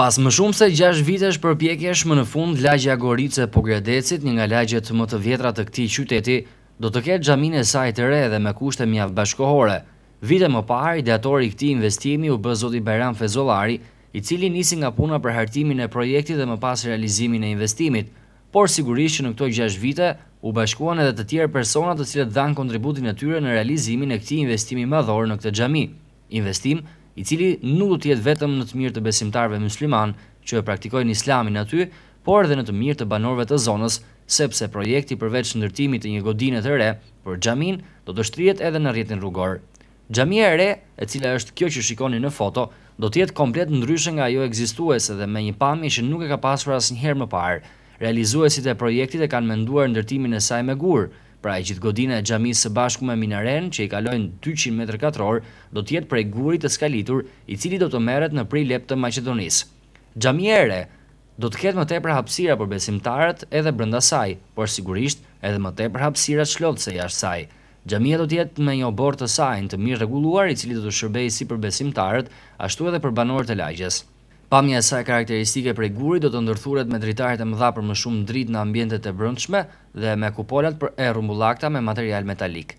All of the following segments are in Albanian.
Pas më shumë se 6 vitesh përpjekjesh më në fund, lagja Gorice Pogredecit, një nga lagjet më të vjetra të këti qyteti, do të ketë gjamin e sajtë re dhe me kushte mjaf bashkohore. Vite më parë, ideatori këti investimi u bëzot i Bajram Fezolari, i cili nisi nga puna për hartimin e projekti dhe më pas realizimin e investimit, por sigurisht që në këto 6 vite u bashkuan edhe të tjerë personat të cilët dhanë kontributin e tyre në realizimin e këti investimi më dhorë në këtë gjami. Investim në i cili nuk do të jetë vetëm në të mirë të besimtarëve muslimanë që e praktikojnë islamin aty, por edhe në të mirë të banorëve të zonës, sepse projekti përveç ndërtimit të një godine të re për xhamin do të shtrihet edhe në rrjetin rrugor. Xhamia e re, e cila është kjo që shikoni në foto, do të jetë komplet ndryshe nga ajo ekzistuese dhe me një pamje që nuk e ka pasur asnjëherë më parë. Realizuesit e projektit e kanë menduar ndërtimin e saj me gur, Pra e gjithë godina e gjami së bashku me minaren që i kalojnë 200 m. katror, do tjetë prej gurit e skalitur i cili do të meret në pri lep të Macedonis. Gjami ere do të ketë më te për hapsira për besimtarët edhe brënda saj, por sigurisht edhe më te për hapsira shlotë se jashtë saj. Gjami e do tjetë me një obor të sajnë të mirë reguluar i cili do të shërbej si për besimtarët, ashtu edhe për banorët e lajgjes. Pamja e saj karakteristike prej gurit do të ndërthuret me dritarët e mëdha për më shumë drit në ambjentet e brëndshme dhe me kupolat për e rumbullakta me material metalik.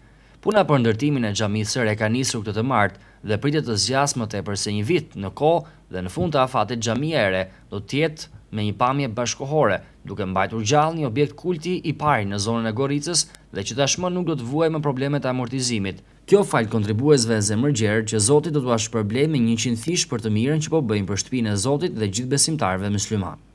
Puna për ndërtimin e gjamisër e ka njësru këtë të martë dhe pritet të zjasmë të e përse një vit në ko dhe në fund të afatit gjamiere do tjetë me një pamje bashkohore duke mbajtur gjallë një objekt kulti i pari në zonën e goricës dhe që tashmë nuk do të vuaj më problemet amortizimit, Kjo fal kontribuesve e zemërgjerë që Zotit do të ashtë problemi 100 fish për të miren që po bëjmë për shtëpinë e Zotit dhe gjithë besimtarve mësliman.